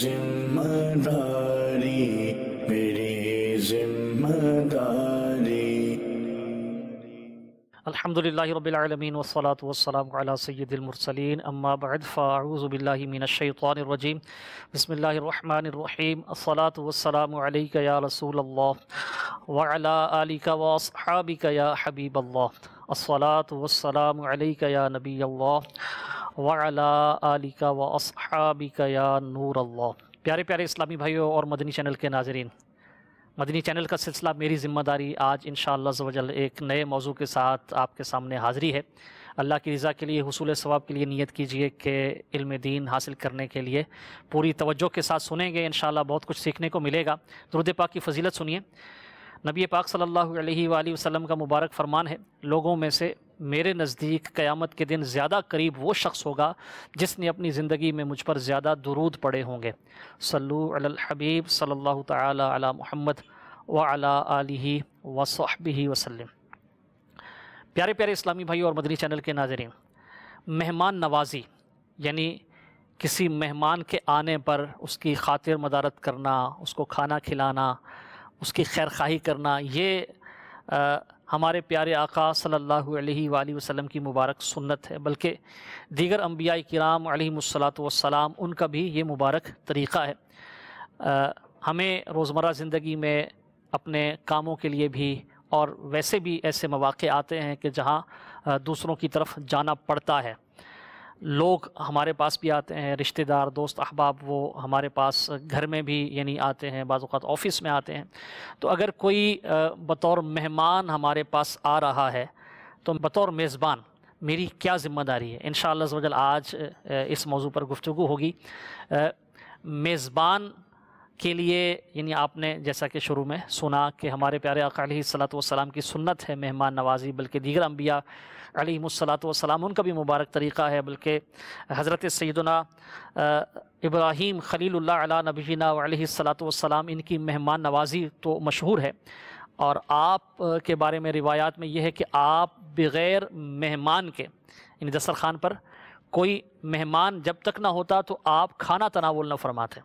जिम्मेदारी मेरी जिम्मेदारी अल्हम्दुलिल्लाहि रब्बिल आलमीन वस्सलातु वस्सलामु अला सय्यदिल मुरसलीन अम्मा बअद फ़अऊज़ु बिल्लाहि मिनश शैतानिर रजीम बिस्मिल्लाहिर रहमानिर रहीम अस्सलातु वस्सलामु अलैका या रसूलल्लाह व अला आलिका व अस्हाबिका या हबीबल्लाह अस्सलातु वस्सलामु अलैका या नबी अल्लाह वाला आलिका व असहाबिका या नूर अल्लाह प्यारे प्यारे इस्लामी भाइयों और मदनी चैनल के नाजरन मदनी चैनल का सिलसिला मेरी ज़िम्मेदारी आज इन शजल एक नए मौजू के साथ आपके सामने हाजिरी है अल्लाह की रज़ा के लिए हसूल स्वाब के लिए नियत कीजिए कि इल्म दीन हासिल करने के लिए पूरी तवज्जो के साथ सुनेंगे इन बहुत कुछ सीखने को मिलेगा दुरुद पाक की फजीलत सुनिए नबी पाक सल्लल्लाहु अलैहि वसल्लम का मुबारक फरमान है लोगों में से मेरे नज़दीक क़यामत के दिन ज़्यादा करीब वो शख्स होगा जिसने अपनी ज़िंदगी में मुझ पर ज़्यादा दरूद पड़े होंगे सल्लू अल हबीब सल्लल्लाहु ताला अला मोहम्मद व अला आलिही व वसल्लम प्यारे प्यारे इस्लामी भाई और मदनी चैनल के नाजरन मेहमान नवाजी यानी किसी मेहमान के आने पर उसकी खातिर मदारत करना उसको खाना खिलाना उसकी खैर खाही करना ये आ, हमारे प्यारे आका सल्लल्लाहु अलैहि वसल्लम की मुबारक सुन्नत है बल्कि दीगर अम्बिया कराम वसलाम उनका भी ये मुबारक तरीक़ा है आ, हमें रोज़मर्रा ज़िंदगी में अपने कामों के लिए भी और वैसे भी ऐसे मौाक़े आते हैं कि जहाँ दूसरों की तरफ जाना पड़ता है लोग हमारे पास भी आते हैं रिश्तेदार दोस्त अहबाब वो हमारे पास घर में भी यानी आते हैं बाज़ात ऑफ़िस में आते हैं तो अगर कोई बतौर मेहमान हमारे पास आ रहा है तो बतौर मेज़बान मेरी क्या ज़िम्मेदारी है इन शजल आज इस मौजू पर गुफ्तु होगी मेज़बान के लिए यानी आपने जैसा कि शुरू में सुना कि हमारे प्यारे अकाली सलात वसलाम की सुन्नत है मेहमान नवाजी बल्कि दीगर अम्बिया अली वसलाम उनका भी मुबारक तरीक़ा है बल्कि हज़रत सैदना इब्राहीम खलील नबीना सलात वसलाम इनकी मेहमान नवाजी तो मशहूर है और आप के बारे में रिवायात में यह है कि आप बग़ैर मेहमान के इन दसर खान पर कोई मेहमान जब तक ना होता तो आप खाना तनावल न फरमाते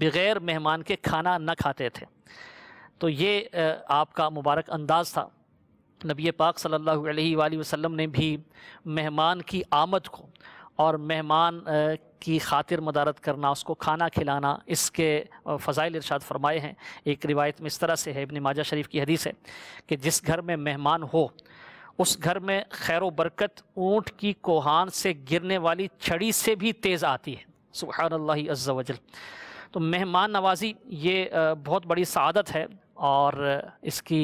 बग़ैर मेहमान के खाना न खाते थे तो ये आपका मुबारक अंदाज़ था नबी पाक सल्लल्लाहु अलैहि वसल्लम ने भी मेहमान की आमद को और मेहमान की खातिर मदारत करना उसको खाना खिलाना इसके फ़ज़ाइल इरशाद फरमाए हैं एक रिवायत में इस तरह से है इबन माजा शरीफ की हदीस है कि जिस घर में मेहमान हो उस घर में खैर बरकत ऊँट की कोहान से गिरने वाली छड़ी से भी तेज़ आती है सुबह अल्लाह वजल तो मेहमान नवाजी ये बहुत बड़ी सदत है और इसकी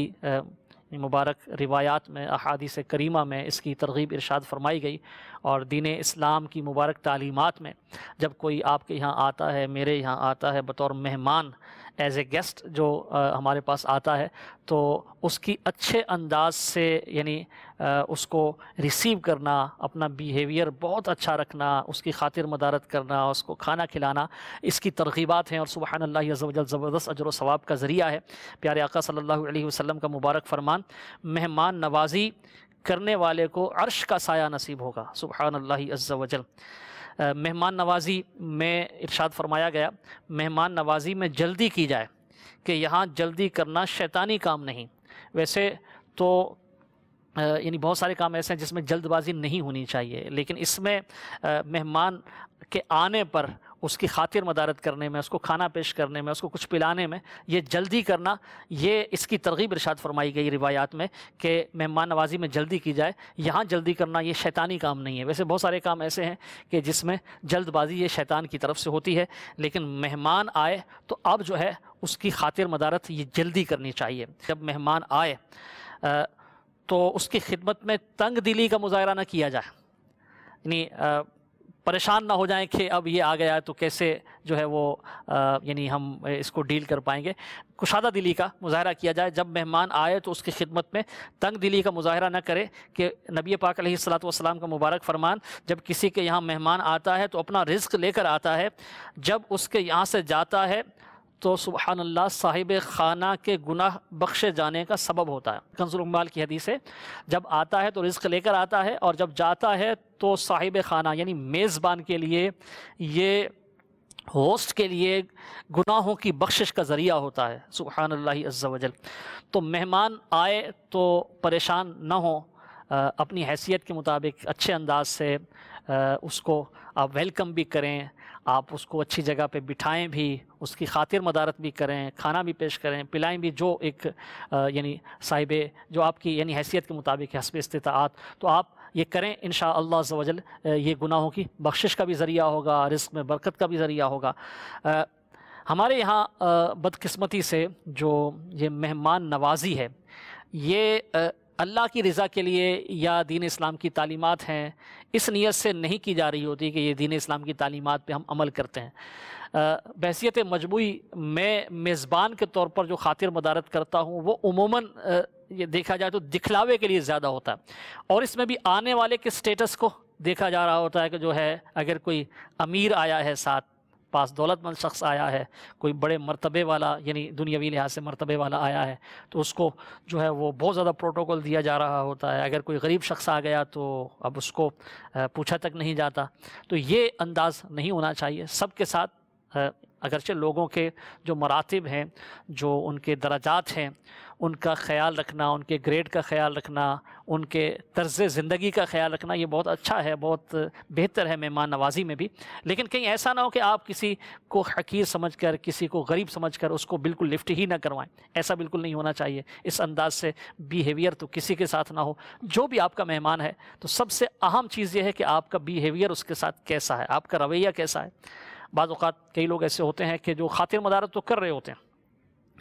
अपनी मुबारक रिवायात में अहादीस करीमा में इसकी तरगीब इरशाद फरमाई गई और दीन इस्लाम की मुबारक तालीमत में जब कोई आपके यहाँ आता है मेरे यहाँ आता है बतौर मेहमान एज ए गेस्ट जो आ, हमारे पास आता है तो उसकी अच्छे अंदाज से यानी उसको रिसीव करना अपना बिहेवियर बहुत अच्छा रखना उसकी खातिर मदारत करना उसको खाना खिलाना इसकी तरगीबात हैं और सुबह अल्लाह ज़बरदस्त अजर सवाब का ज़रिया है प्यारे आका सल्लल्लाहु अलैहि वसल्लम का मुबारक फरमान मेहमान नवाजी करने वाले को अर्श का साया नसीब होगा सुबह अल्लाह अज्जा वजल मेहमान नवाजी में इरशाद फरमाया गया मेहमान नवाजी में जल्दी की जाए कि यहाँ जल्दी करना शैतानी काम नहीं वैसे तो यानी बहुत सारे काम ऐसे हैं जिसमें जल्दबाजी नहीं होनी चाहिए लेकिन इसमें मेहमान के आने पर उसकी खातिर मदारत करने में उसको खाना पेश करने में उसको कुछ पिलाने में ये जल्दी करना ये इसकी तरगीब इरशाद फरमाई गई रिवायात में कि मेहमान नवाजी में जल्दी की जाए यहाँ जल्दी करना ये शैतानी काम नहीं है वैसे बहुत सारे काम ऐसे हैं कि जिसमें जल्दबाजी ये शैतान की तरफ से होती है लेकिन मेहमान आए तो अब जो है उसकी खातिर मदारत ये जल्दी करनी चाहिए जब मेहमान आए तो उसकी खिदमत में तंग दिली का मुजाहरा ना किया जाए यानी परेशान ना हो जाएं कि अब ये आ गया तो कैसे जो है वो यानी हम इसको डील कर पाएंगे कुशादा दिली का मुजाहरा किया जाए जब मेहमान आए तो उसकी खिदमत में तंग दिली का मुजाहरा ना करें कि नबी पाक सलात वसलाम का मुबारक फरमान जब किसी के यहाँ मेहमान आता है तो अपना रिस्क लेकर आता है जब उसके यहाँ से जाता है तो सुबहानल्ला साहिब खाना के गुनाह बख्शे जाने का सबब होता है कंजुलमाल की हदीस है जब आता है तो रिस्क लेकर आता है और जब जाता है तो साहिब खाना यानी मेज़बान के लिए ये होस्ट के लिए गुनाहों की बख्शिश का ज़रिया होता है सुबहान तो मेहमान आए तो परेशान ना हो अपनी हैसियत के मुताबिक अच्छे अंदाज से उसको आप वेलकम भी करें आप उसको अच्छी जगह पे बिठाएं भी उसकी खातिर मदारत भी करें खाना भी पेश करें पिलाएं भी जो एक यानी साहिब जो आपकी यानी हैसियत के मुताबिक हसब इस्तात तो आप ये करें इन शजल ये गुनाहों की बख्शिश का भी ज़रिया होगा रिस्क में बरकत का भी ज़रिया होगा आ, हमारे यहाँ बदकस्मती से जो ये मेहमान नवाजी है ये अल्लाह की रज़ा के लिए या दीन इस्लाम की तालीमत हैं इस नीयत से नहीं की जा रही होती कि ये दीन इस्लाम की तालीमत पे हम अमल करते हैं बहसीत मजमू मैं मेज़बान के तौर पर जो खातिर मदारत करता हूँ वो उमूमा ये देखा जाए तो दिखलावे के लिए ज़्यादा होता है और इसमें भी आने वाले के स्टेटस को देखा जा रहा होता है कि जो है अगर कोई अमीर आया है साथ पास दौलतमंद शख्स आया है कोई बड़े मरतबे वाला यानी दुनियावी लिहाज से मरतबे वाला आया है तो उसको जो है वो बहुत ज़्यादा प्रोटोकॉल दिया जा रहा होता है अगर कोई गरीब शख्स आ गया तो अब उसको पूछा तक नहीं जाता तो ये अंदाज़ नहीं होना चाहिए सब के साथ अगरचे लोगों के जो मरातब हैं जो उनके दराजात हैं उनका ख्याल रखना उनके ग्रेड का ख्याल रखना उनके तर्ज़ ज़िंदगी का ख्याल रखना ये बहुत अच्छा है बहुत बेहतर है मेहमान नवाजी में भी लेकिन कहीं ऐसा ना हो कि आप किसी को हकीर समझ कर किसी को गरीब समझ कर उसको बिल्कुल लिफ्ट ही ना करवाएं ऐसा बिल्कुल नहीं होना चाहिए इस अंदाज से बिहेवियर तो किसी के साथ ना हो जो भी आपका मेहमान है तो सबसे अहम चीज़ यह है कि आपका बिहेवियर उसके साथ कैसा है आपका रवैया कैसा है बाज़ात कई लोग ऐसे होते हैं कि जो खातिर मदारत तो कर रहे होते हैं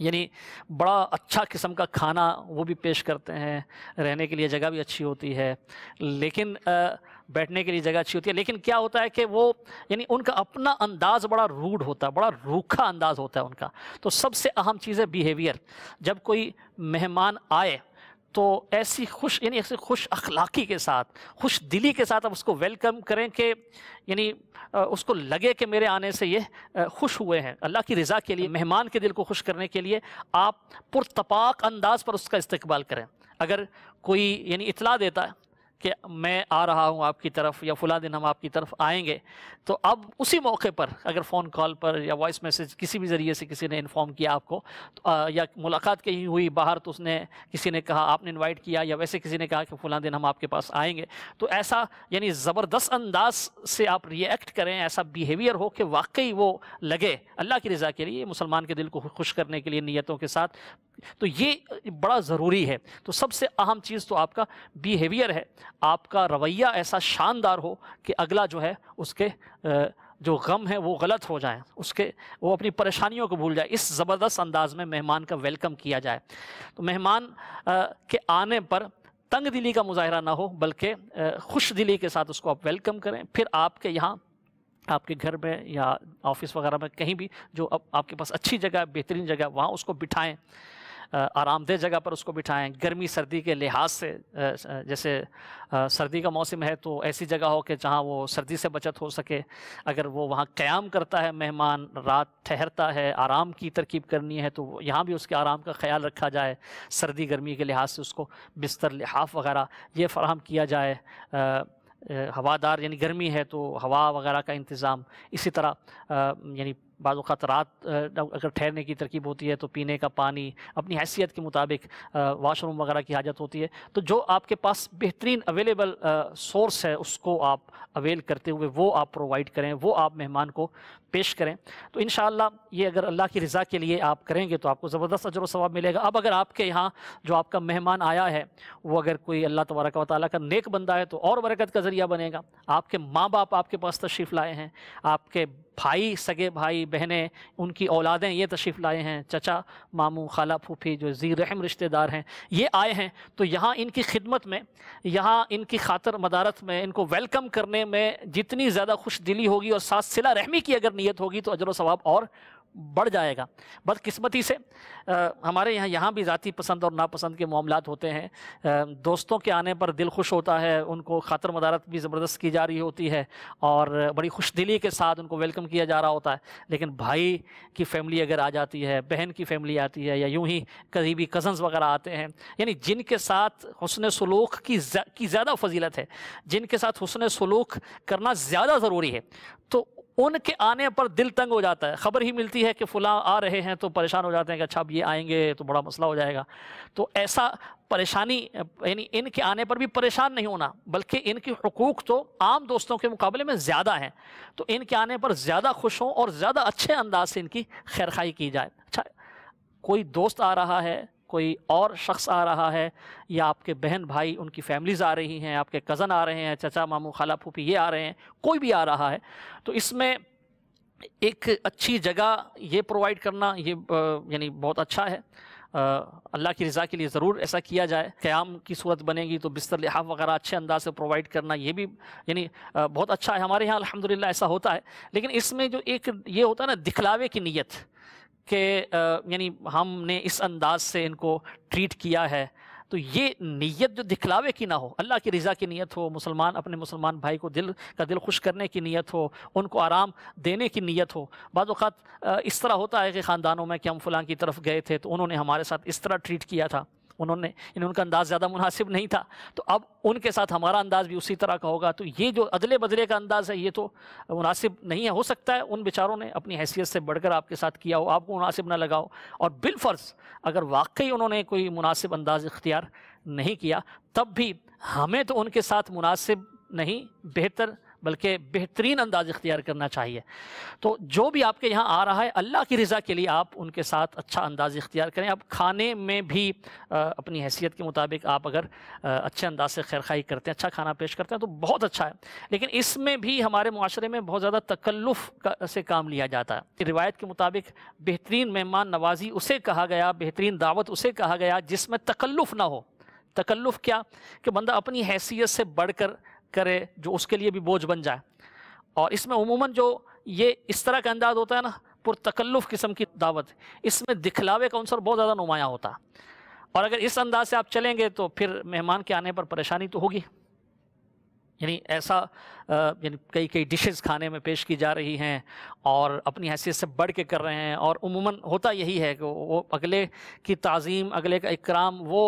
यानी बड़ा अच्छा किस्म का खाना वो भी पेश करते हैं रहने के लिए जगह भी अच्छी होती है लेकिन बैठने के लिए जगह अच्छी होती है लेकिन क्या होता है कि वो यानी उनका अपना अंदाज़ बड़ा रूढ़ होता है बड़ा रूखा अंदाज़ होता है उनका तो सबसे अहम चीज़ है बिहेवियर जब कोई मेहमान आए तो ऐसी खुश यानी ऐसे खुश अखलाकी के साथ खुश दिली के साथ आप उसको वेलकम करें कि यानी उसको लगे कि मेरे आने से ये खुश हुए हैं अल्लाह की रज़ा के लिए मेहमान के दिल को खुश करने के लिए आप पुरतपाक अंदाज पर उसका इस्तकबाल करें अगर कोई यानी इतला देता है कि मैं आ रहा हूँ आपकी तरफ या फला दिन हम आपकी तरफ आएंगे तो अब उसी मौके पर अगर फ़ोन कॉल पर या वॉइस मैसेज किसी भी ज़रिए से किसी ने इन्फॉर्म किया आपको तो, आ, या मुलाकात कहीं हुई बाहर तो उसने किसी ने कहा आपने इनवाइट किया या वैसे किसी ने कहा कि फ़लाँ दिन हम आपके पास आएंगे तो ऐसा यानी ज़बरदस्त अंदाज से आप रिएक्ट करें ऐसा बिहेवियर हो कि वाकई वो लगे अल्लाह की रज़ा के लिए मुसलमान के दिल को खुश करने के लिए नीयतों के साथ तो ये बड़ा ज़रूरी है तो सबसे अहम चीज़ तो आपका बिहेवियर है आपका रवैया ऐसा शानदार हो कि अगला जो है उसके जो गम है वो गलत हो जाए उसके वो अपनी परेशानियों को भूल जाए इस ज़बरदस्त अंदाज में मेहमान का वेलकम किया जाए तो मेहमान के आने पर तंग दिली का मुजाहरा ना हो बल्कि खुश दिली के साथ उसको आप वेलकम करें फिर आपके यहाँ आपके घर में या ऑफिस वगैरह में कहीं भी जो अब आपके पास अच्छी जगह बेहतरीन जगह वहाँ उसको बिठाएं आरामदेह जगह पर उसको बिठाएं गर्मी सर्दी के लिहाज से जैसे सर्दी का मौसम है तो ऐसी जगह हो कि जहाँ वो सर्दी से बचत हो सके अगर वो वहाँ क़्याम करता है मेहमान रात ठहरता है आराम की तरकीब करनी है तो यहाँ भी उसके आराम का ख्याल रखा जाए सर्दी गर्मी के लिहाज से उसको बिस्तर लिहाफ वगैरह ये फ़राहम किया जाए हवादार यानी गर्मी है तो हवा वगैरह का इंतज़ाम इसी तरह यानी बाद रात अगर ठहरने की तरकीब होती है तो पीने का पानी अपनी हैसियत के मुताबिक वाशरूम वगैरह की हाजत होती है तो जो आपके पास बेहतरीन अवेलेबल सोर्स है उसको आप अवेल करते हुए वो आप प्रोवाइड करें वो आप मेहमान को पेश करें तो इन ये अगर अल्लाह की रज़ा के लिए आप करेंगे तो आपको ज़बरदस्त अजर सवाब मिलेगा अब अगर आपके यहाँ जो आपका मेहमान आया है वो अगर कोई अल्लाह तबारक व ताली का नेक बंदा है तो और बरकत का ज़रिया बनेगा आपके माँ बाप आपके पास तशरीफ़ लाए हैं आपके भाई सगे भाई बहनें उनकी औलादें ये तशरीफ़ लाए हैं चचा मामू खाला फूफी जो जी रहम रिश्तेदार हैं ये आए हैं तो यहाँ इनकी खिदमत में यहाँ इनकी खातर मदारत में इनको वेलकम करने में जितनी ज़्यादा खुश दिली होगी और साथ सिला रहमी की अगर नीयत होगी तो अजर सवाब और बढ़ जाएगा बदकस्मती से आ, हमारे यहाँ यहाँ भी ज़ाती पसंद और नापसंद के मामला होते हैं आ, दोस्तों के आने पर दिल खुश होता है उनको खातर मदारत भी ज़बरदस्त की जा रही होती है और बड़ी खुश दिली के साथ उनको वेलकम किया जा रहा होता है लेकिन भाई की फैमिली अगर आ जाती है बहन की फैमिली आती है या यूँ ही कभी भी कज़न्स वगैरह आते हैं यानी जिनके साथ हसन सलूक की जा, की ज़्यादा फजीलत है जिनके साथ हसन सलूक करना ज़्यादा ज़रूरी है तो उनके आने पर दिल तंग हो जाता है ख़बर ही मिलती है कि फ़लाँ आ रहे हैं तो परेशान हो जाते हैं कि अच्छा अब ये आएंगे तो बड़ा मसला हो जाएगा तो ऐसा परेशानी यानी इनके आने पर भी परेशान नहीं होना बल्कि इनके हकूक़ तो आम दोस्तों के मुकाबले में ज़्यादा हैं तो इनके आने पर ज़्यादा खुश हों और ज़्यादा अच्छे अंदाज से इनकी खैरखाई की जाए अच्छा कोई दोस्त आ रहा है कोई और शख्स आ रहा है या आपके बहन भाई उनकी फैमिलीज़ आ रही हैं आपके कज़न आ रहे हैं चचा मामू खाला फूफी ये आ रहे हैं कोई भी आ रहा है तो इसमें एक अच्छी जगह ये प्रोवाइड करना ये यानी बहुत अच्छा है अल्लाह की रज़ा के लिए ज़रूर ऐसा किया जाए क़्याम की सूरत बनेगी तो बिस्तर लिहाफ वगैरह अच्छे अंदाज से प्रोवाइड करना ये भी यानी बहुत अच्छा है हमारे यहाँ अलहमदिल्ला ऐसा होता है लेकिन इसमें जो एक ये होता है ना दिखलावे की नीयत कि यानी हमने इस अंदाज से इनको ट्रीट किया है तो ये नीयत जो दिखलावे की ना हो अल्लाह की रज़ा की नीयत हो मुसलमान अपने मुसलमान भाई को दिल का दिल खुश करने की नीयत हो उनको आराम देने की नीयत हो बाद इस तरह होता है कि ख़ानदानों में कि हम फलां की तरफ गए थे तो उन्होंने हमारे साथ इस तरह ट्रीट किया था उन्होंने इन उनका अंदाज़ ज़्यादा मुनासिब नहीं था तो अब उनके साथ हमारा अंदाज़ भी उसी तरह का होगा तो ये जो अदले बदले का अंदाज़ है ये तो मुनासिब नहीं है हो सकता है उन बेचारों ने अपनी हैसियत से बढ़कर आपके साथ किया हो आपको मुनासिब ना लगाओ और बिलफर्ज अगर वाकई उन्होंने कोई मुनासिब अंदाज़ इख्तियार नहीं किया तब भी हमें तो उनके साथ मुनासिब नहीं बेहतर बल्कि बेहतरीन अंदाज इख्तियार करना चाहिए तो जो भी आपके यहाँ आ रहा है अल्लाह की रज़ा के लिए आप उनके साथ अच्छा अंदाज इख्तियार करें अब खाने में भी अपनी हैसियत के मुताबिक आप अगर अच्छे अंदाज से खैर खाई करते हैं अच्छा खाना पेश करते हैं तो बहुत अच्छा है लेकिन इसमें भी हमारे माशरे में बहुत ज़्यादा तकल्लुफ़ का, से काम लिया जाता है रिवायत के मुताबिक बेहतरीन मेहमान नवाजी उसे कहा गया बेहतरीन दावत उसे कहा गया जिसमें तकल्लुफ़ ना हो तकल्लुफ़ क्या कि बंदा अपनी हैसियत से बढ़कर करे जो उसके लिए भी बोझ बन जाए और इसमें उमूमन जो ये इस तरह का अंदाज होता है ना पुरतकल्लुफ़ किस्म की दावत इसमें दिखलावे का अनसर बहुत ज़्यादा नुमाया होता है और अगर इस अंदाज से आप चलेंगे तो फिर मेहमान के आने पर परेशानी तो होगी यानी ऐसा यानी कई कई डिशेस खाने में पेश की जा रही हैं और अपनी हैसियत से बढ़ के कर रहे हैं और उमूमन होता यही है कि वो अगले की तज़ीम अगले का इकराम वो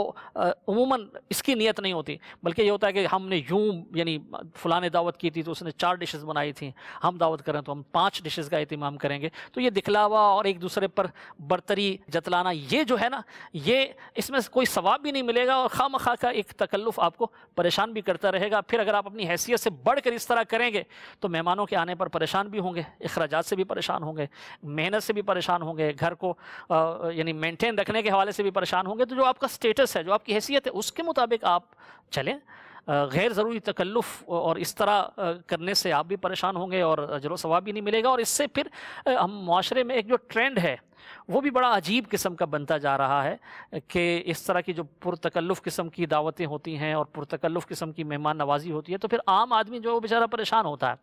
उमूमन इसकी नीयत नहीं होती बल्कि ये होता है कि हमने यूं यानी फ़लाने दावत की थी तो उसने चार डिशेस बनाई थी हम दावत करें तो हम पाँच डिशेज़ का अहतमाम करेंगे तो ये दिखलावा और एक दूसरे पर बरतरी जतलाना ये जो है ना ये इसमें कोई सवाब भी नहीं मिलेगा और खाम मखा का एक तकल्लुफ़ आपको परेशान भी करता रहेगा फिर अगर आप अपनी अपनी हैसियत से बढ़कर इस तरह करेंगे तो मेहमानों के आने पर परेशान भी होंगे अखराज से भी परेशान होंगे मेहनत से भी परेशान होंगे घर को यानी मेंटेन रखने के हवाले से भी परेशान होंगे तो जो आपका स्टेटस है जो आपकी हैसियत है उसके मुताबिक आप चलें गैर ज़रूरी तकल्लुफ़ और इस तरह करने से आप भी परेशान होंगे और अजर सवाब भी नहीं मिलेगा और इससे फिर हम माशरे में एक जो ट्रेंड है वो भी बड़ा अजीब किस्म का बनता जा रहा है कि इस तरह की जो पुरतकल्लुफ़ किस्म की दावतें होती हैं और पुरतकल्लुफ़ किस्म की मेहमान नवाजी होती है तो फिर आम आदमी जो है वो बेचारा परेशान होता है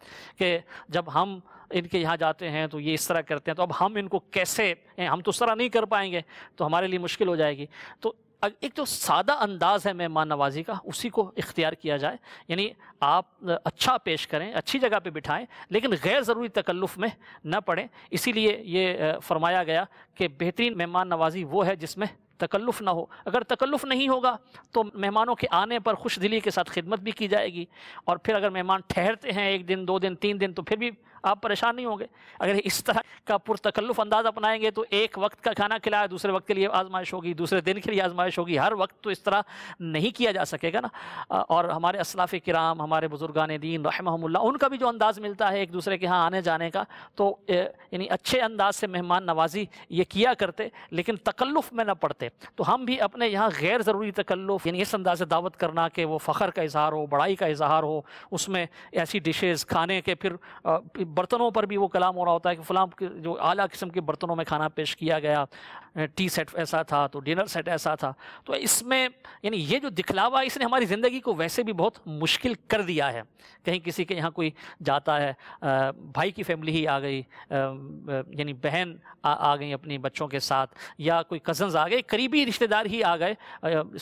कि जब हम इनके यहाँ जाते हैं तो ये इस तरह करते हैं तो अब हम इनको कैसे हम तो उस तरह नहीं कर पाएंगे तो हमारे लिए मुश्किल हो जाएगी तो एक जो तो सादा अंदाज है मेहमान नवाजी का उसी को इख्तियार किया जाए यानी आप अच्छा पेश करें अच्छी जगह पे बिठाएं लेकिन गैर ज़रूरी तकल्लुफ़ में न पड़ें इसीलिए ये फरमाया गया कि बेहतरीन मेहमान नवाजी वो है जिसमें तकल्लुफ़ ना हो अगर तकल्लुफ़ नहीं होगा तो मेहमानों के आने पर खुश दिली के साथ खिदमत भी की जाएगी और फिर अगर मेहमान ठहरते हैं एक दिन दो दिन तीन दिन तो फिर भी आप परेशान नहीं होंगे अगर इस तरह का पुरतकल्लुफ़ अंदाज अपनाएंगे तो एक वक्त का खाना खिलाया दूसरे वक्त के लिए आजमाइश होगी दूसरे दिन के लिए आजमाइश होगी हर वक्त तो इस तरह नहीं किया जा सकेगा ना और हमारे असलाफ़ कराम हमारे बुज़ुर्गान दीन रहमल्ला उनका भी जो अंदाज़ मिलता है एक दूसरे के यहाँ आने जाने का तो यानी अच्छे अंदाज से मेहमान नवाजी ये किया करते लेकिन तकल्लुफ़ में ना पड़ते तो हम भी अपने यहाँ गैर ज़रूरी तकल्लुफ़ यानी इस अंदाज से दावत करना कि वो फ़खर का इजहार हो बड़ाई का इजहार हो उसमें ऐसी डिशेज़ खाने के फिर बर्तनों पर भी वो कलाम हो रहा होता है कि के जो आला किस्म के बर्तनों में खाना पेश किया गया टी सेट ऐसा था तो डिनर सेट ऐसा था तो इसमें यानी ये जो दिखलावा इसने हमारी ज़िंदगी को वैसे भी बहुत मुश्किल कर दिया है कहीं किसी के यहाँ कोई जाता है भाई की फैमिली ही आ गई यानी बहन आ, आ गई अपने बच्चों के साथ या कोई कज़न्स आ गए करीबी रिश्तेदार ही आ गए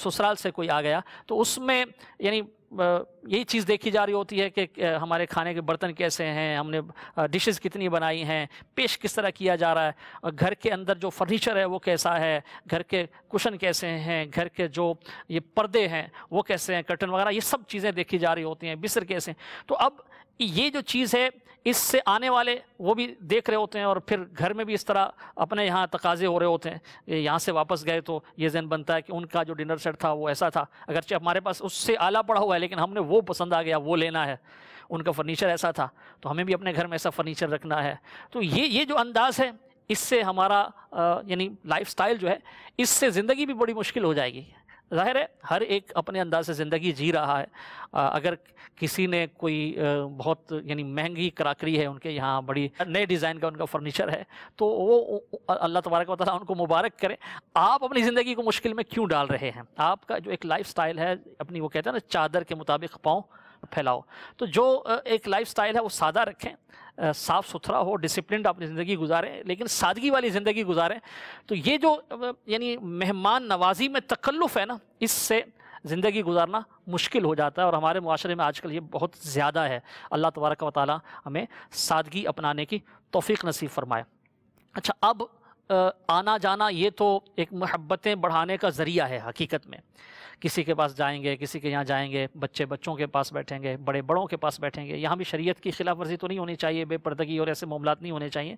ससुराल से कोई आ गया तो उसमें यानी यही चीज़ देखी जा रही होती है कि हमारे खाने के बर्तन कैसे हैं हमने डिशेस कितनी बनाई हैं पेश किस तरह किया जा रहा है और घर के अंदर जो फर्नीचर है वो कैसा है घर के कुशन कैसे हैं घर के जो ये पर्दे हैं वो कैसे हैं कर्टन वगैरह ये सब चीज़ें देखी जा रही होती हैं बिस्तर कैसे हैं तो अब ये जो चीज़ है इससे आने वाले वो भी देख रहे होते हैं और फिर घर में भी इस तरह अपने यहाँ तकाजे हो रहे होते हैं यहाँ से वापस गए तो ये जहन बनता है कि उनका जो डिनर सेट था वो ऐसा था अगरचे हमारे पास उससे आला पड़ा हुआ है लेकिन हमने वो पसंद आ गया वो लेना है उनका फर्नीचर ऐसा था तो हमें भी अपने घर में ऐसा फर्नीचर रखना है तो ये ये जो अंदाज़ है इससे हमारा यानी लाइफ जो है इससे ज़िंदगी भी बड़ी मुश्किल हो जाएगी जाहिर है हर एक अपने अंदाज से ज़िंदगी जी रहा है आ, अगर किसी ने कोई बहुत यानी महंगी कराकरी है उनके यहाँ बड़ी नए डिज़ाइन का उनका फर्नीचर है तो वो अल्लाह तबारक वाली उनको मुबारक करें आप अपनी ज़िंदगी को मुश्किल में क्यों डाल रहे हैं आपका जो एक लाइफ है अपनी वो कहते हैं ना चादर के मुताबिक पाँव फैलाओ तो जो एक लाइफ स्टाइल है वो सादा रखें साफ़ सुथरा हो डिसिप्लिन अपनी ज़िंदगी गुजारें लेकिन सादगी वाली ज़िंदगी गुजारें तो ये जो यानी मेहमान नवाजी में तकल्लुफ़ है ना इससे ज़िंदगी गुजारना मुश्किल हो जाता है और हमारे माशरे में आजकल ये बहुत ज़्यादा है अल्लाह तबारक वाली हमें सादगी अपनाने की तोफ़ी नसीब फरमाए अच्छा अब आना जाना ये तो एक महब्बतें बढ़ाने का ज़रिया है हकीकत में किसी के पास जाएंगे किसी के यहाँ जाएंगे बच्चे बच्चों के पास बैठेंगे बड़े बड़ों के पास बैठेंगे यहाँ भी शरीयत की खिलाफ वर्जी तो नहीं होनी चाहिए बेपर्दगी और ऐसे मामला नहीं होने चाहिए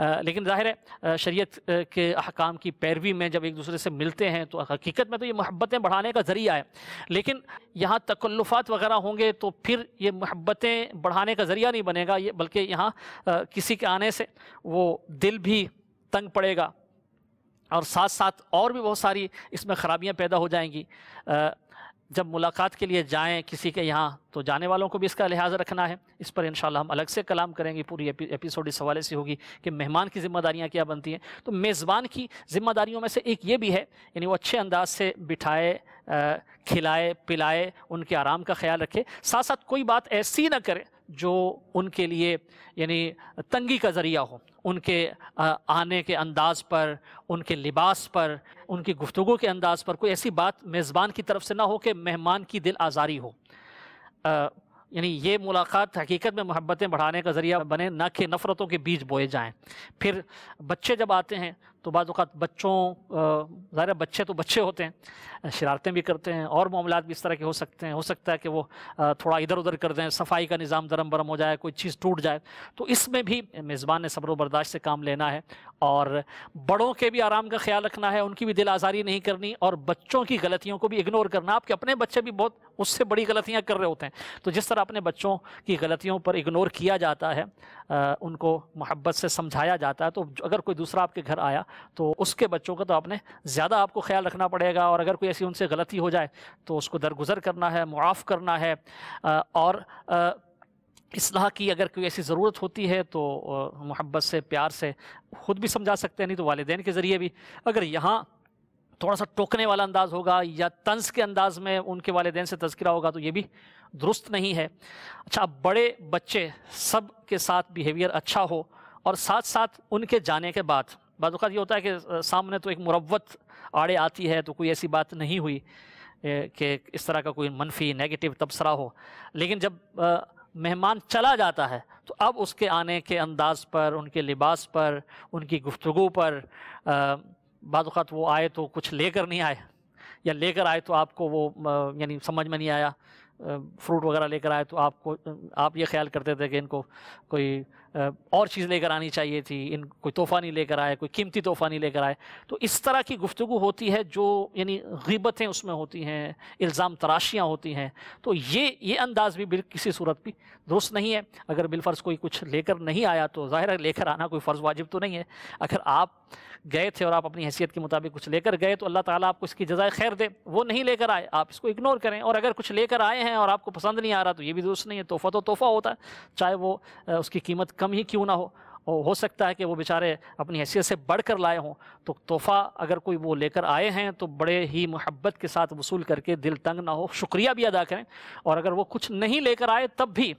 आ, लेकिन ज़ाहिर है शरीयत के अहकाम की पैरवी में जब एक दूसरे से मिलते हैं तो हकीकत में तो ये महब्बतें बढ़ाने का ज़रिया है लेकिन यहाँ तकल्लुफ़ात वगैरह होंगे तो फिर ये महब्बतें बढ़ाने का ज़रिया नहीं बनेगा ये बल्कि यहाँ किसी के आने से वो दिल भी तंग पड़ेगा और साथ साथ और भी बहुत सारी इसमें ख़राबियाँ पैदा हो जाएंगी जब मुलाकात के लिए जाएं किसी के यहाँ तो जाने वालों को भी इसका लिहाज रखना है इस पर इन हम अलग से कलाम करेंगे पूरी एपिसोड इस हवाले से होगी कि मेहमान की जिम्मेदारियाँ क्या बनती हैं तो मेज़बान की जिम्मेदारियों में से एक ये भी है यानी वो अच्छे अंदाज से बिठाए खिलाए पिलाए उनके आराम का ख्याल रखे साथ साथ कोई बात ऐसी ना करे जो उनके लिए यानी तंगी का ज़रिया हो उनके आने के अंदाज़ पर उनके लिबास पर उनकी गुफ्तु के अंदाज़ पर कोई ऐसी बात मेज़बान की तरफ से ना हो कि मेहमान की दिल आज़ारी हो यानी ये मुलाकात हकीकत में मोहब्बतें बढ़ाने का ज़रिया बने ना कि नफ़रतों के बीज बोए जाएँ फिर बच्चे जब आते हैं तो बाज़ात बच्चों ज़ाहिर बच्चे तो बच्चे होते हैं शरारतें भी करते हैं और मामला भी इस तरह के हो सकते हैं हो सकता है कि वो थोड़ा इधर उधर कर दें सफाई का निज़ाम दरम बरम हो जाए कोई चीज़ टूट जाए तो इसमें भी मेज़बान ने सब्र बर्दाश्त से काम लेना है और बड़ों के भी आराम का ख्याल रखना है उनकी भी दिल आज़ारी नहीं करनी और बच्चों की गलतियों को भी इग्नोर करना आपके अपने बच्चे भी बहुत उससे बड़ी गलतियाँ कर रहे होते हैं तो जिस तरह अपने बच्चों की गलतियों पर इग्नोर किया जाता है उनको मोहब्बत से समझाया जाता है तो अगर कोई दूसरा आपके घर आया तो उसके बच्चों का तो आपने ज़्यादा आपको ख्याल रखना पड़ेगा और अगर कोई ऐसी उनसे गलती हो जाए तो उसको दरगुजर करना है मुआफ़ करना है और इसलाह की अगर कोई ऐसी ज़रूरत होती है तो मोहब्बत से प्यार से ख़ुद भी समझा सकते हैं नहीं तो वालदेन के ज़रिए भी अगर यहाँ थोड़ा सा टोकने वाला अंदाज़ होगा या तंज के अंदाज़ में उनके वालदेन से तस्करा होगा तो ये भी दुरुस्त नहीं है अच्छा अब बड़े बच्चे सब के साथ बिहेवियर अच्छा हो और साथ साथ उनके जाने के बाद बाद ये होता है कि सामने तो एक मुरवत आड़े आती है तो कोई ऐसी बात नहीं हुई कि इस तरह का कोई मनफी नेगेटिव तबसरा हो लेकिन जब मेहमान चला जाता है तो अब उसके आने के अंदाज़ पर उनके लिबास पर उनकी गुफ्तु पर बाद वो आए तो कुछ लेकर नहीं आए या लेकर आए तो आपको वो यानी समझ में नहीं आया फ्रूट वगैरह लेकर आए तो आपको आप ये ख्याल करते थे कि इनको कोई और चीज़ लेकर आनी चाहिए थी इन कोई तोहफ़ा नहीं लेकर आए कोई कीमती तोहफ़ा नहीं लेकर आए तो इस तरह की गुफ्तु होती है जो यानी गिबतें उसमें होती हैं इल्ज़ाम तराशियाँ होती हैं तो ये ये अंदाज़ भी बिल किसी सूरत भी दुरुस्त नहीं है अगर बिलफ़र्ज़ कोई कुछ लेकर नहीं आया तो ज़ाहिर है लेकर आना कोई फ़र्ज़ वाजिब तो नहीं है अगर आप गए थे और आप अपनी हैसियत के मुताबिक कुछ लेकर गए तो अल्लाह ताला आपको इसकी जजाय खैर दे वो नहीं लेकर आए आप इसको इग्नोर करें और अगर कुछ लेकर आए हैं और आपको पसंद नहीं आ रहा तो ये भी दुरुस्त नहीं है तोहफा तो तोहफा होता है चाहे वो उसकी कीमत कम ही क्यों ना हो और हो सकता है कि वो बेचारे अपनी हैसियत से बढ़ कर लाए हों तो तोहफ़ा अगर कोई वो लेकर आए हैं तो बड़े ही मोहब्बत के साथ वसूल करके दिल तंग ना हो शुक्रिया भी अदा करें और अगर वो कुछ नहीं लेकर आए तब भी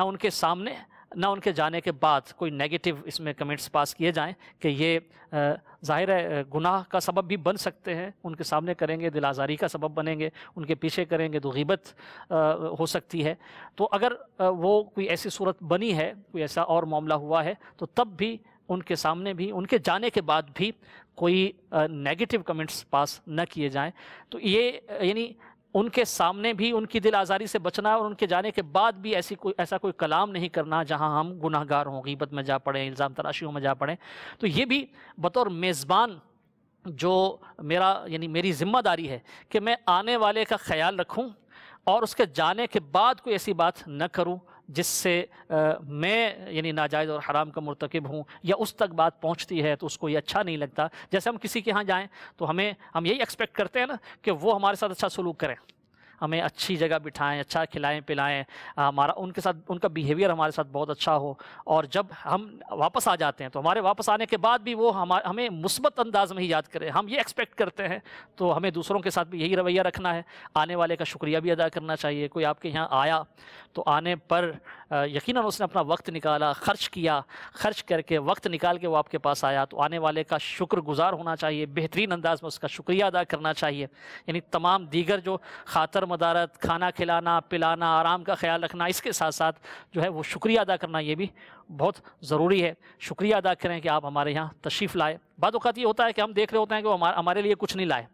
ना उनके सामने ना उनके जाने के बाद कोई नेगेटिव इसमें कमेंट्स पास किए जाएं कि ये ज़ाहिर है गुनाह का सबब भी बन सकते हैं उनके सामने करेंगे दिल आज़ारी का सबब बनेंगे उनके पीछे करेंगे तो गीबत हो सकती है तो अगर वो कोई ऐसी सूरत बनी है कोई ऐसा और मामला हुआ है तो तब भी उनके सामने भी उनके जाने के बाद भी कोई नेगेटिव कमेंट्स पास न किए जाएं तो ये यानी उनके सामने भी उनकी दिल आज़ारी से बचना और उनके जाने के बाद भी ऐसी कोई ऐसा कोई कलाम नहीं करना जहां हम गुनाहगार हों गीबत में जा पड़ें इल्ज़ाम तराशियों में जा पड़ें तो ये भी बतौर मेज़बान जो मेरा यानी मेरी ज़िम्मेदारी है कि मैं आने वाले का ख्याल रखूँ और उसके जाने के बाद कोई ऐसी बात न करूँ जिससे मैं यानी नाजायज़ और हराम का मरतकब हूँ या उस तक बात पहुँचती है तो उसको ये अच्छा नहीं लगता जैसे हम किसी के यहाँ जाएँ तो हमें हम यही एक्सपेक्ट करते हैं ना कि वो हमारे साथ अच्छा सलूक करें हमें अच्छी जगह बिठाएं अच्छा खिलाएं पिलाएं हमारा उनके साथ उनका बिहेवियर हमारे साथ बहुत अच्छा हो और जब हम वापस आ जाते हैं तो हमारे वापस आने के बाद भी वो हम हमें मुस्बत अंदाज में ही याद करें हम ये एक्सपेक्ट करते हैं तो हमें दूसरों के साथ भी यही रवैया रखना है आने वाले का शुक्रिया भी अदा करना चाहिए कोई आपके यहाँ आया तो आने पर यकीन उसने अपना वक्त निकाला खर्च किया खर्च करके वक्त निकाल के वो आपके पास आया तो आने वाले का शुक्रगुजार होना चाहिए बेहतरीन अंदाज में उसका शुक्रिया अदा करना चाहिए यानी तमाम दीगर जो खातर मदारत खाना खिलाना पिलाना आराम का ख्याल रखना इसके साथ साथ जो है वो शुक्रिया अदा करना ये भी बहुत ज़रूरी है शुक्रिया अदा करें कि आप हमारे यहाँ तशरीफ़ लाए बाद अवत ये होता है कि हम देख रहे होते हैं कि वो हमारे लिए कुछ नहीं लाए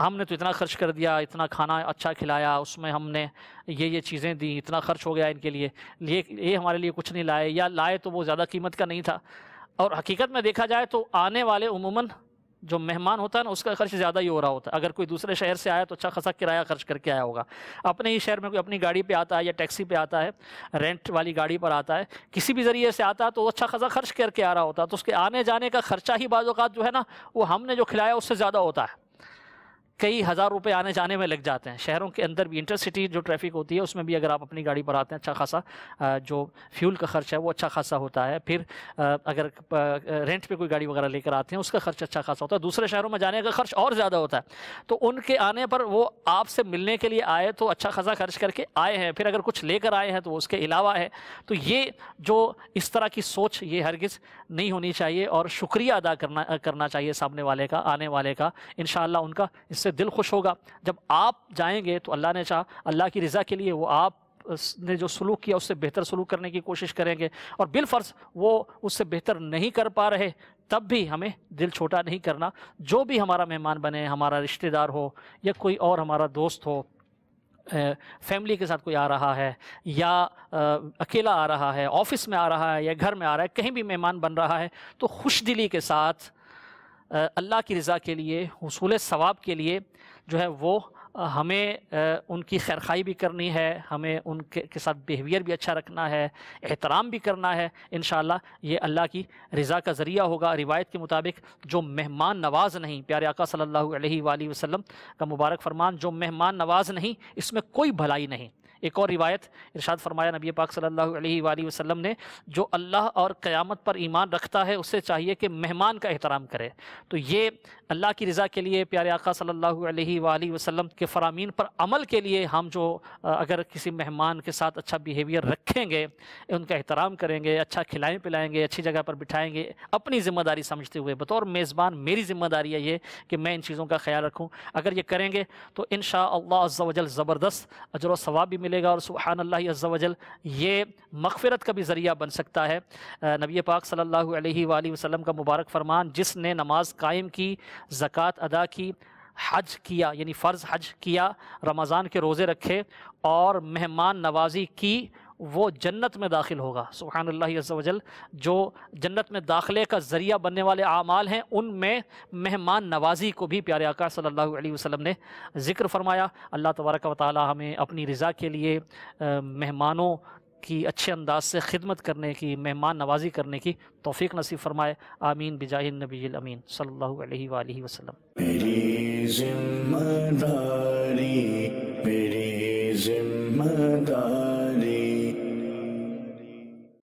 हमने तो इतना खर्च कर दिया इतना खाना अच्छा खिलाया उसमें हमने ये ये चीज़ें दी इतना खर्च हो गया इनके लिए लिए ये हमारे लिए कुछ नहीं लाए या लाए तो वो ज़्यादा कीमत का नहीं था और हकीकत में देखा जाए तो आने वाले उमूमन जो मेहमान होता है ना उसका खर्च ज़्यादा ही हो रहा होता है अगर कोई दूसरे शहर से आया तो अच्छा खासा किराया खर्च करके आया होगा अपने ही शहर में कोई अपनी गाड़ी पे आता है या टैक्सी पे आता है रेंट वाली गाड़ी पर आता है किसी भी ज़रिए से आता है तो अच्छा खासा खर्च करके आ रहा होता है तो उसके आने जाने का खर्चा ही बाज़ात जो है ना वो हमने जो खिलाया उससे ज़्यादा होता है कई हज़ार रुपये आने जाने में लग जाते हैं शहरों के अंदर भी इंटरसिटी जो ट्रैफिक होती है उसमें भी अगर आप अपनी गाड़ी पर आते हैं अच्छा खासा जो फ्यूल का खर्च है वो अच्छा खासा होता है फिर अगर रेंट पे कोई गाड़ी वगैरह लेकर आते हैं उसका खर्च अच्छा खासा होता है दूसरे शहरों में जाने का खर्च और ज़्यादा होता है तो उनके आने पर वो आपसे मिलने के लिए आए तो अच्छा खासा खर्च करके आए हैं फिर अगर कुछ लेकर आए हैं तो उसके अलावा है तो ये जो इस तरह की सोच ये हरगिज़ नहीं होनी चाहिए और शुक्रिया अदा करना करना चाहिए सामने वाले का आने वाले का इन उनका इससे से दिल खुश होगा जब आप जाएंगे तो अल्लाह ने चाह अल्लाह की रज़ा के लिए वो आप ने जो सलूक किया उससे बेहतर सलूक करने की कोशिश करेंगे और बिलफर्ज वो उससे बेहतर नहीं कर पा रहे तब भी हमें दिल छोटा नहीं करना जो भी हमारा मेहमान बने हमारा रिश्तेदार हो या कोई और हमारा दोस्त हो फैमिली के साथ कोई आ रहा है या अकेला आ रहा है ऑफिस में आ रहा है या घर में आ रहा है कहीं भी मेहमान बन रहा है तो खुश दिली के साथ अल्लाह की रज़ा के लिए हसूल सवाब के लिए जो है वो हमें उनकी खैरखाई भी करनी है हमें उनके के साथ बिहेवियर भी अच्छा रखना है एहतराम भी करना है इन ये अल्लाह की रज़ा का ज़रिया होगा रिवायत के मुताबिक जो मेहमान नवाज नहीं प्यारे आका सल्लल्लाहु अलैहि वसल्लम का मुबारक फरमान जो मेहमान नवाज नहीं इसमें कोई भलाई नहीं एक और रिवायत इरशाद फरमाया नबी पाक सल्लल्लाहु अलैहि वसल्लम ने जो अल्लाह और क़यामत पर ईमान रखता है उससे चाहिए कि मेहमान का एहतराम करे तो ये अल्लाह की रज़ा के लिए प्यारे आका सल्लल्लाहु अलैहि वसल्लम के फ़रामीन पर अमल के लिए हम जो अगर किसी मेहमान के साथ अच्छा बिहेवियर रखेंगे उनका एहतराम करेंगे अच्छा खिलाएँ पिलाएँगे अच्छी जगह पर बिठाएँगे अपनी ज़िम्मेदारी समझते हुए बतौर मेज़बान मेरी ज़िम्मेदारी है ये कि मैं इन चीज़ों का ख्याल रखूँ अगर ये करेंगे तो इन शाह ज़बरदस्त अजर वाब भी मिले मिलेगा और सुबहान अल्लाजल ये मगफ़रत का भी ज़रिया बन सकता है नबी पाक सल्लल्लाहु अलैहि वसल्लम का मुबारक फरमान जिसने नमाज कायम की ज़क़़त अदा की हज किया यानी फ़र्ज़ हज किया रमज़ान के रोज़े रखे और मेहमान नवाजी की वो जन्नत में दाखिल होगा सुबहान जो जन्नत में दाखिले का ज़रिया बनने वाले आमाल हैं उनमें मेहमान नवाजी को भी प्यारे आका सल्लल्लाहु अलैहि वसल्लम ने ज़िक्र फरमाया अल्लाह तबारक व ताली हमें अपनी रज़ा के लिए मेहमानों की अच्छे अंदाज से खिदमत करने की मेहमान नवाजी करने की तोफ़ी नसीब फरमाए आमीन बिजाह नबी अमीन सल्ला वसलम जिम्मेदारी मेरी जिम्मेदारी